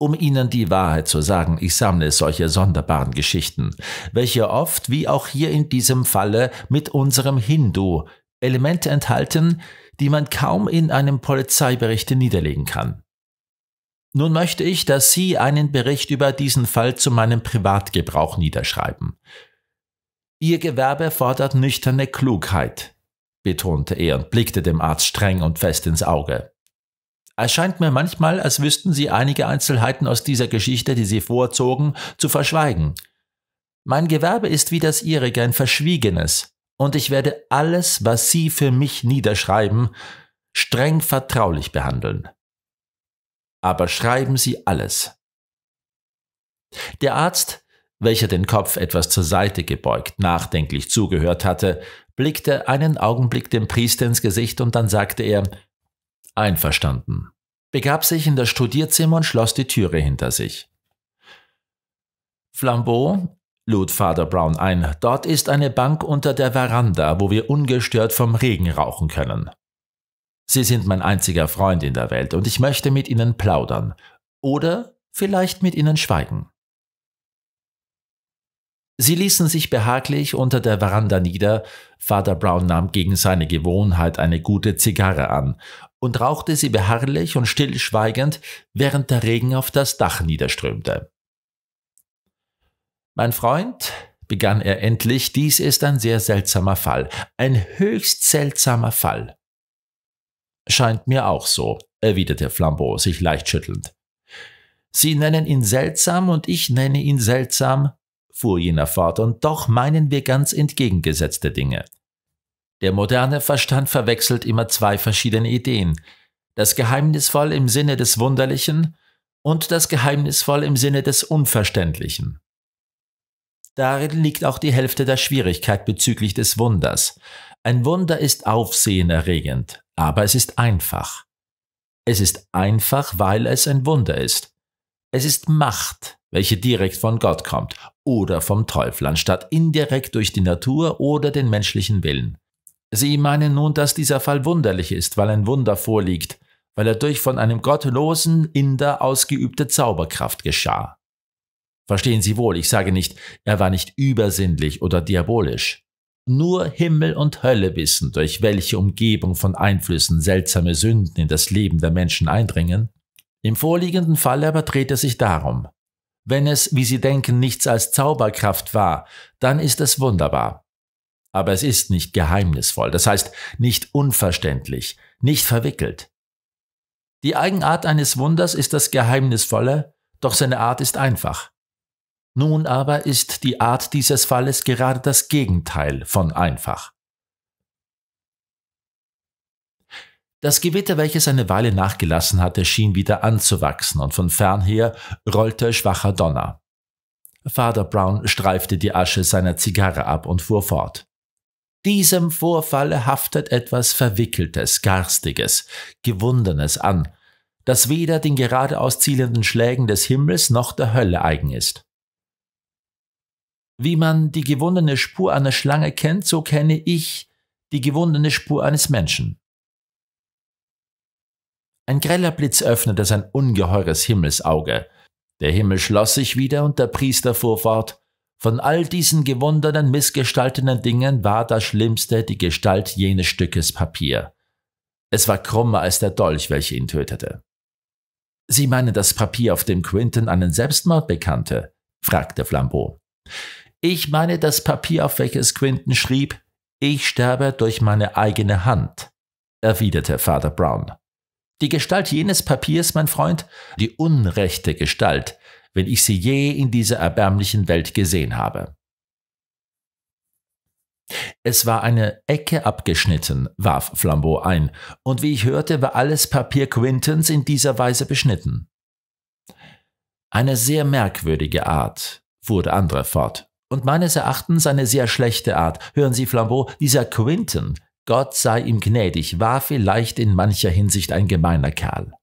[SPEAKER 1] Um Ihnen die Wahrheit zu sagen, ich sammle solche sonderbaren Geschichten, welche oft, wie auch hier in diesem Falle, mit unserem Hindu Elemente enthalten, die man kaum in einem Polizeibericht niederlegen kann. Nun möchte ich, dass Sie einen Bericht über diesen Fall zu meinem Privatgebrauch niederschreiben. Ihr Gewerbe fordert nüchterne Klugheit, betonte er und blickte dem Arzt streng und fest ins Auge. Es scheint mir manchmal, als wüssten sie einige Einzelheiten aus dieser Geschichte, die sie vorzogen, zu verschweigen. Mein Gewerbe ist wie das ihrige ein verschwiegenes, und ich werde alles, was sie für mich niederschreiben, streng vertraulich behandeln. Aber schreiben sie alles. Der Arzt, welcher den Kopf etwas zur Seite gebeugt, nachdenklich zugehört hatte, blickte einen Augenblick dem Priester ins Gesicht und dann sagte er, Einverstanden, begab sich in das Studierzimmer und schloss die Türe hinter sich. Flambeau, lud Father Brown ein, dort ist eine Bank unter der Veranda, wo wir ungestört vom Regen rauchen können. Sie sind mein einziger Freund in der Welt und ich möchte mit Ihnen plaudern oder vielleicht mit Ihnen schweigen. Sie ließen sich behaglich unter der Veranda nieder, Father Brown nahm gegen seine Gewohnheit eine gute Zigarre an und rauchte sie beharrlich und stillschweigend, während der Regen auf das Dach niederströmte. Mein Freund, begann er endlich, dies ist ein sehr seltsamer Fall, ein höchst seltsamer Fall. Scheint mir auch so, erwiderte Flambeau, sich leicht schüttelnd. Sie nennen ihn seltsam und ich nenne ihn seltsam, fuhr jener fort, und doch meinen wir ganz entgegengesetzte Dinge. Der moderne Verstand verwechselt immer zwei verschiedene Ideen. Das Geheimnisvoll im Sinne des Wunderlichen und das Geheimnisvoll im Sinne des Unverständlichen. Darin liegt auch die Hälfte der Schwierigkeit bezüglich des Wunders. Ein Wunder ist aufsehenerregend, aber es ist einfach. Es ist einfach, weil es ein Wunder ist. Es ist Macht, welche direkt von Gott kommt oder vom Teufel, anstatt indirekt durch die Natur oder den menschlichen Willen. Sie meinen nun, dass dieser Fall wunderlich ist, weil ein Wunder vorliegt, weil er durch von einem gottlosen Inder ausgeübte Zauberkraft geschah. Verstehen Sie wohl, ich sage nicht, er war nicht übersinnlich oder diabolisch. Nur Himmel und Hölle wissen, durch welche Umgebung von Einflüssen seltsame Sünden in das Leben der Menschen eindringen. Im vorliegenden Fall aber dreht es sich darum. Wenn es, wie Sie denken, nichts als Zauberkraft war, dann ist es wunderbar aber es ist nicht geheimnisvoll, das heißt nicht unverständlich, nicht verwickelt. Die Eigenart eines Wunders ist das Geheimnisvolle, doch seine Art ist einfach. Nun aber ist die Art dieses Falles gerade das Gegenteil von einfach. Das Gewitter, welches eine Weile nachgelassen hatte, schien wieder anzuwachsen, und von fernher rollte schwacher Donner. Father Brown streifte die Asche seiner Zigarre ab und fuhr fort. Diesem Vorfalle haftet etwas Verwickeltes, Garstiges, Gewundenes an, das weder den geradeaus zielenden Schlägen des Himmels noch der Hölle eigen ist. Wie man die gewundene Spur einer Schlange kennt, so kenne ich die gewundene Spur eines Menschen. Ein greller Blitz öffnete sein ungeheures Himmelsauge. Der Himmel schloss sich wieder und der Priester fuhr fort. Von all diesen gewundenen, missgestalteten Dingen war das Schlimmste die Gestalt jenes Stückes Papier. Es war krummer als der Dolch, welcher ihn tötete. Sie meinen das Papier, auf dem Quinton einen Selbstmord bekannte? fragte Flambeau. Ich meine das Papier, auf welches Quinton schrieb, ich sterbe durch meine eigene Hand, erwiderte Father Brown. Die Gestalt jenes Papiers, mein Freund, die unrechte Gestalt, wenn ich sie je in dieser erbärmlichen Welt gesehen habe. Es war eine Ecke abgeschnitten, warf Flambeau ein, und wie ich hörte, war alles Papier Quintons in dieser Weise beschnitten. Eine sehr merkwürdige Art, fuhr der andere fort, und meines Erachtens eine sehr schlechte Art. Hören Sie, Flambeau, dieser Quinton, Gott sei ihm gnädig, war vielleicht in mancher Hinsicht ein gemeiner Kerl.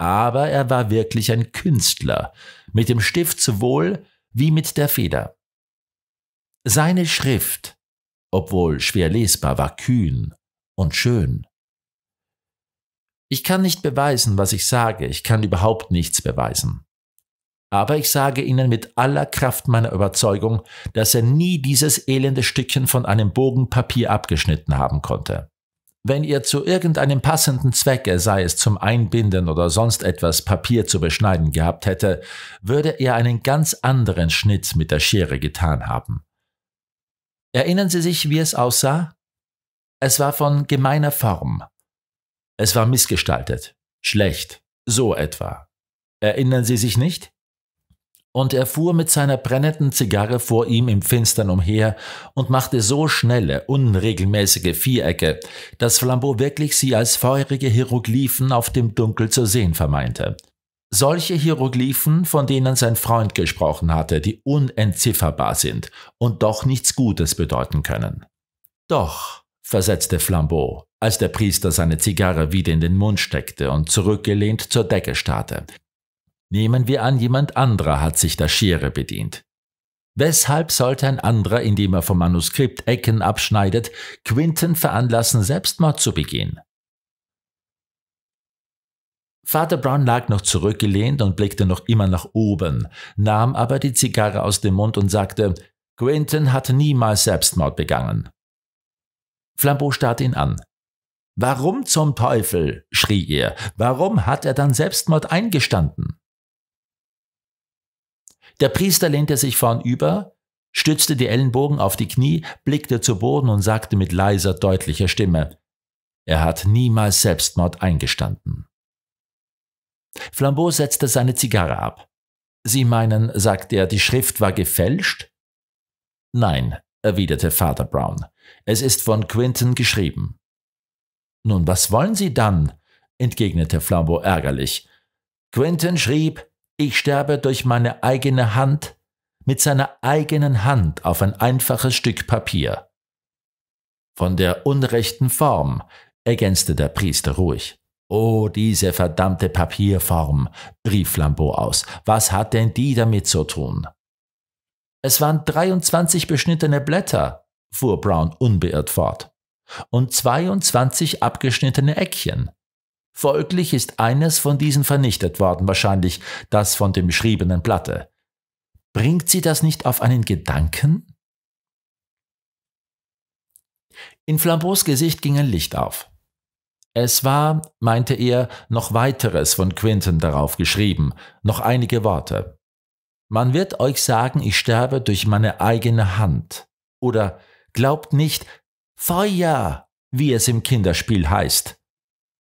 [SPEAKER 1] Aber er war wirklich ein Künstler, mit dem Stift sowohl wie mit der Feder. Seine Schrift, obwohl schwer lesbar, war kühn und schön. Ich kann nicht beweisen, was ich sage, ich kann überhaupt nichts beweisen. Aber ich sage Ihnen mit aller Kraft meiner Überzeugung, dass er nie dieses elende Stückchen von einem Bogen Papier abgeschnitten haben konnte. Wenn ihr zu irgendeinem passenden Zwecke, sei es zum Einbinden oder sonst etwas, Papier zu beschneiden gehabt hätte, würde er einen ganz anderen Schnitt mit der Schere getan haben. Erinnern Sie sich, wie es aussah? Es war von gemeiner Form. Es war missgestaltet, schlecht, so etwa. Erinnern Sie sich nicht? und er fuhr mit seiner brennenden Zigarre vor ihm im Finstern umher und machte so schnelle, unregelmäßige Vierecke, dass Flambeau wirklich sie als feurige Hieroglyphen auf dem Dunkel zu sehen vermeinte. Solche Hieroglyphen, von denen sein Freund gesprochen hatte, die unentzifferbar sind und doch nichts Gutes bedeuten können. Doch, versetzte Flambeau, als der Priester seine Zigarre wieder in den Mund steckte und zurückgelehnt zur Decke starrte. Nehmen wir an, jemand anderer hat sich der Schere bedient. Weshalb sollte ein anderer, indem er vom Manuskript Ecken abschneidet, Quinton veranlassen, Selbstmord zu begehen? Vater Brown lag noch zurückgelehnt und blickte noch immer nach oben, nahm aber die Zigarre aus dem Mund und sagte, Quinton hat niemals Selbstmord begangen. Flambeau starrte ihn an. Warum zum Teufel? schrie er. Warum hat er dann Selbstmord eingestanden? Der Priester lehnte sich vornüber, stützte die Ellenbogen auf die Knie, blickte zu Boden und sagte mit leiser, deutlicher Stimme, er hat niemals Selbstmord eingestanden. Flambeau setzte seine Zigarre ab. Sie meinen, sagte er, die Schrift war gefälscht? Nein, erwiderte Vater Brown. Es ist von Quinton geschrieben. Nun, was wollen Sie dann? entgegnete Flambeau ärgerlich. Quinton schrieb, ich sterbe durch meine eigene Hand, mit seiner eigenen Hand auf ein einfaches Stück Papier. Von der unrechten Form, ergänzte der Priester ruhig. Oh, diese verdammte Papierform, rief Flambeau aus. Was hat denn die damit zu tun? Es waren 23 beschnittene Blätter, fuhr Brown unbeirrt fort, und 22 abgeschnittene Eckchen. Folglich ist eines von diesen vernichtet worden, wahrscheinlich das von dem beschriebenen Platte. Bringt sie das nicht auf einen Gedanken? In Flambeaus Gesicht ging ein Licht auf. Es war, meinte er, noch weiteres von Quinton darauf geschrieben, noch einige Worte. Man wird euch sagen, ich sterbe durch meine eigene Hand. Oder glaubt nicht Feuer, wie es im Kinderspiel heißt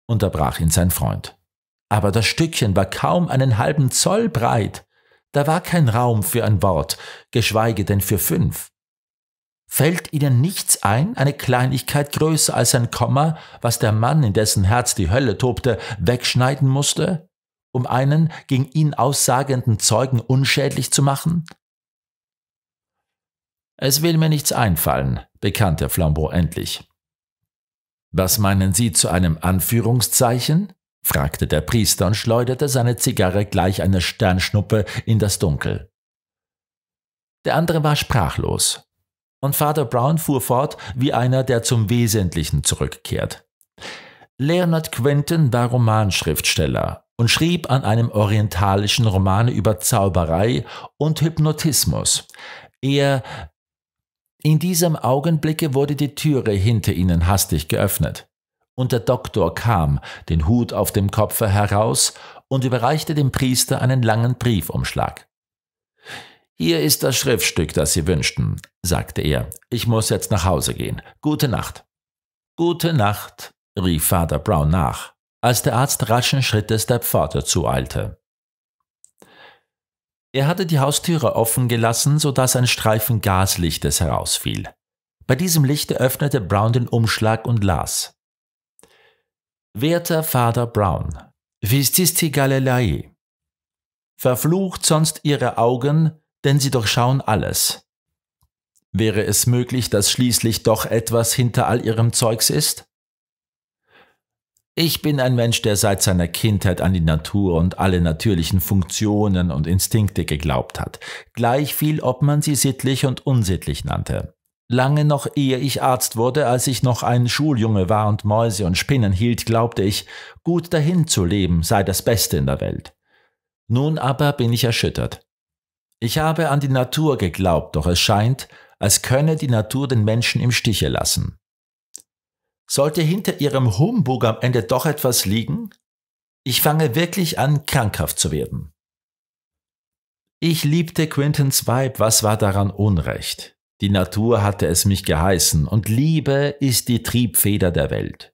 [SPEAKER 1] unterbrach ihn sein Freund. Aber das Stückchen war kaum einen halben Zoll breit. Da war kein Raum für ein Wort, geschweige denn für fünf. Fällt Ihnen nichts ein, eine Kleinigkeit größer als ein Komma, was der Mann, in dessen Herz die Hölle tobte, wegschneiden musste, um einen gegen ihn aussagenden Zeugen unschädlich zu machen? Es will mir nichts einfallen, bekannte Flambeau endlich. Was meinen Sie zu einem Anführungszeichen? fragte der Priester und schleuderte seine Zigarre gleich einer Sternschnuppe in das Dunkel. Der andere war sprachlos. Und Vater Brown fuhr fort wie einer, der zum Wesentlichen zurückkehrt. Leonard Quentin war Romanschriftsteller und schrieb an einem orientalischen Roman über Zauberei und Hypnotismus. Er in diesem Augenblicke wurde die Türe hinter ihnen hastig geöffnet. Und der Doktor kam, den Hut auf dem Kopfe heraus, und überreichte dem Priester einen langen Briefumschlag. Hier ist das Schriftstück, das Sie wünschten, sagte er. Ich muss jetzt nach Hause gehen. Gute Nacht. Gute Nacht, rief Vater Brown nach, als der Arzt raschen Schrittes der Pforte zueilte. Er hatte die Haustüre offen gelassen, sodass ein Streifen Gaslichtes herausfiel. Bei diesem Licht öffnete Brown den Umschlag und las. Werter Vater Brown, Vististi Galilei, verflucht sonst ihre Augen, denn sie durchschauen alles. Wäre es möglich, dass schließlich doch etwas hinter all ihrem Zeugs ist? Ich bin ein Mensch, der seit seiner Kindheit an die Natur und alle natürlichen Funktionen und Instinkte geglaubt hat, gleich viel, ob man sie sittlich und unsittlich nannte. Lange noch ehe ich Arzt wurde, als ich noch ein Schuljunge war und Mäuse und Spinnen hielt, glaubte ich, gut dahin zu leben sei das Beste in der Welt. Nun aber bin ich erschüttert. Ich habe an die Natur geglaubt, doch es scheint, als könne die Natur den Menschen im Stiche lassen. Sollte hinter ihrem Humbug am Ende doch etwas liegen? Ich fange wirklich an, krankhaft zu werden. Ich liebte Quintons Vibe, was war daran Unrecht? Die Natur hatte es mich geheißen, und Liebe ist die Triebfeder der Welt.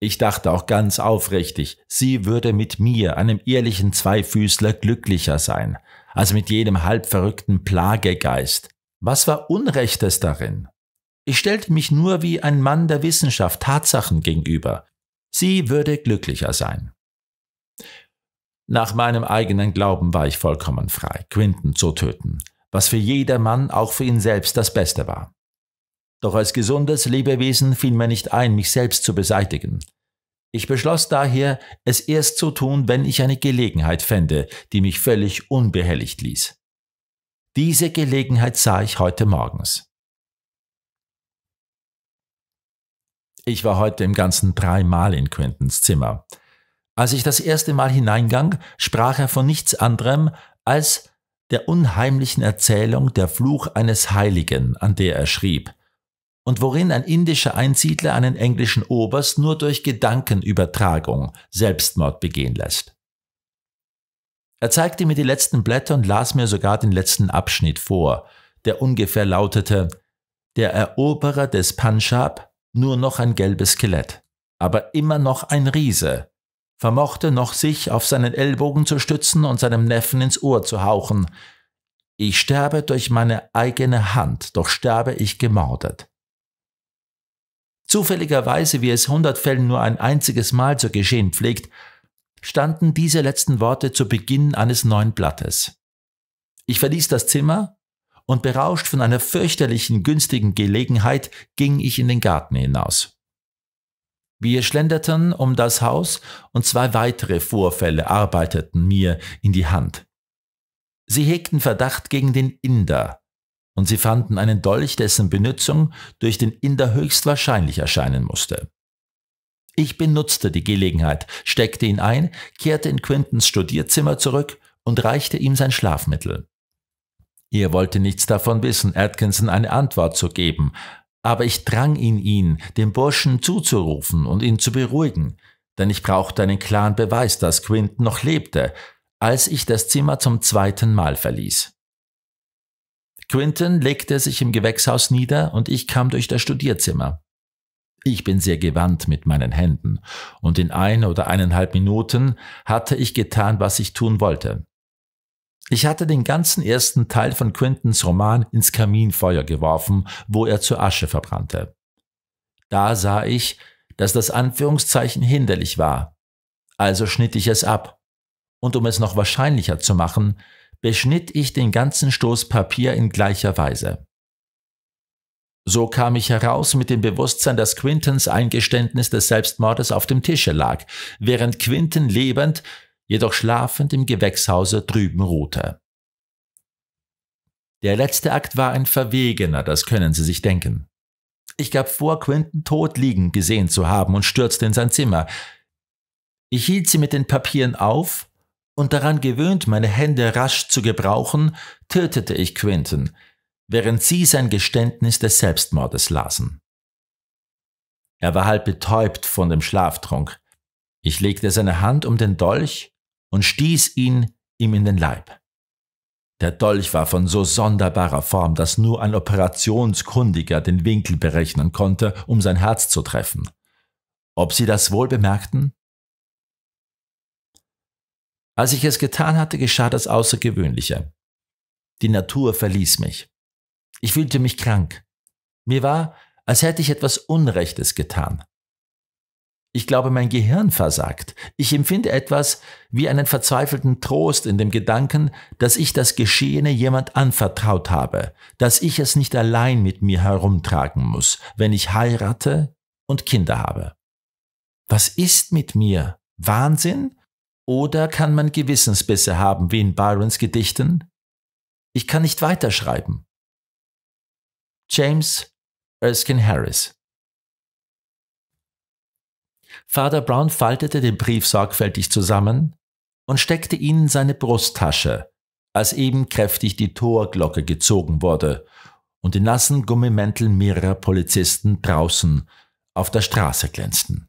[SPEAKER 1] Ich dachte auch ganz aufrichtig, sie würde mit mir, einem ehrlichen Zweifüßler, glücklicher sein, als mit jedem halbverrückten Plagegeist. Was war Unrechtes darin? Ich stellte mich nur wie ein Mann der Wissenschaft Tatsachen gegenüber. Sie würde glücklicher sein. Nach meinem eigenen Glauben war ich vollkommen frei, Quinton zu töten, was für jedermann, auch für ihn selbst, das Beste war. Doch als gesundes Lebewesen fiel mir nicht ein, mich selbst zu beseitigen. Ich beschloss daher, es erst zu tun, wenn ich eine Gelegenheit fände, die mich völlig unbehelligt ließ. Diese Gelegenheit sah ich heute morgens. Ich war heute im Ganzen dreimal in Quentons Zimmer. Als ich das erste Mal hineingang, sprach er von nichts anderem als der unheimlichen Erzählung der Fluch eines Heiligen, an der er schrieb, und worin ein indischer Einsiedler einen englischen Oberst nur durch Gedankenübertragung Selbstmord begehen lässt. Er zeigte mir die letzten Blätter und las mir sogar den letzten Abschnitt vor, der ungefähr lautete Der Eroberer des Punjab nur noch ein gelbes Skelett, aber immer noch ein Riese, vermochte noch sich auf seinen Ellbogen zu stützen und seinem Neffen ins Ohr zu hauchen. Ich sterbe durch meine eigene Hand, doch sterbe ich gemordet. Zufälligerweise, wie es hundert Fällen nur ein einziges Mal zu geschehen pflegt, standen diese letzten Worte zu Beginn eines neuen Blattes. Ich verließ das Zimmer, und berauscht von einer fürchterlichen günstigen Gelegenheit ging ich in den Garten hinaus. Wir schlenderten um das Haus und zwei weitere Vorfälle arbeiteten mir in die Hand. Sie hegten Verdacht gegen den Inder und sie fanden einen Dolch, dessen Benutzung durch den Inder höchstwahrscheinlich erscheinen musste. Ich benutzte die Gelegenheit, steckte ihn ein, kehrte in Quintons Studierzimmer zurück und reichte ihm sein Schlafmittel. Er wollte nichts davon wissen, Atkinson eine Antwort zu geben, aber ich drang in ihn, dem Burschen zuzurufen und ihn zu beruhigen, denn ich brauchte einen klaren Beweis, dass Quinton noch lebte, als ich das Zimmer zum zweiten Mal verließ. Quinton legte sich im Gewächshaus nieder und ich kam durch das Studierzimmer. Ich bin sehr gewandt mit meinen Händen und in ein oder eineinhalb Minuten hatte ich getan, was ich tun wollte. Ich hatte den ganzen ersten Teil von Quintons Roman ins Kaminfeuer geworfen, wo er zur Asche verbrannte. Da sah ich, dass das Anführungszeichen hinderlich war. Also schnitt ich es ab. Und um es noch wahrscheinlicher zu machen, beschnitt ich den ganzen Stoß Papier in gleicher Weise. So kam ich heraus mit dem Bewusstsein, dass Quintons Eingeständnis des Selbstmordes auf dem Tische lag, während Quinton lebend jedoch schlafend im Gewächshause drüben ruhte. Der letzte Akt war ein verwegener, das können Sie sich denken. Ich gab vor, Quentin tot liegen gesehen zu haben und stürzte in sein Zimmer. Ich hielt sie mit den Papieren auf und daran gewöhnt, meine Hände rasch zu gebrauchen, tötete ich Quentin, während sie sein Geständnis des Selbstmordes lasen. Er war halb betäubt von dem Schlaftrunk. Ich legte seine Hand um den Dolch und stieß ihn ihm in den Leib. Der Dolch war von so sonderbarer Form, dass nur ein Operationskundiger den Winkel berechnen konnte, um sein Herz zu treffen. Ob sie das wohl bemerkten? Als ich es getan hatte, geschah das Außergewöhnliche. Die Natur verließ mich. Ich fühlte mich krank. Mir war, als hätte ich etwas Unrechtes getan. Ich glaube, mein Gehirn versagt. Ich empfinde etwas wie einen verzweifelten Trost in dem Gedanken, dass ich das Geschehene jemand anvertraut habe, dass ich es nicht allein mit mir herumtragen muss, wenn ich heirate und Kinder habe. Was ist mit mir? Wahnsinn? Oder kann man Gewissensbisse haben wie in Byrons Gedichten? Ich kann nicht weiterschreiben. James Erskine Harris Father Brown faltete den Brief sorgfältig zusammen und steckte ihn in seine Brusttasche, als eben kräftig die Torglocke gezogen wurde und die nassen Gummimäntel mehrerer Polizisten draußen auf der Straße glänzten.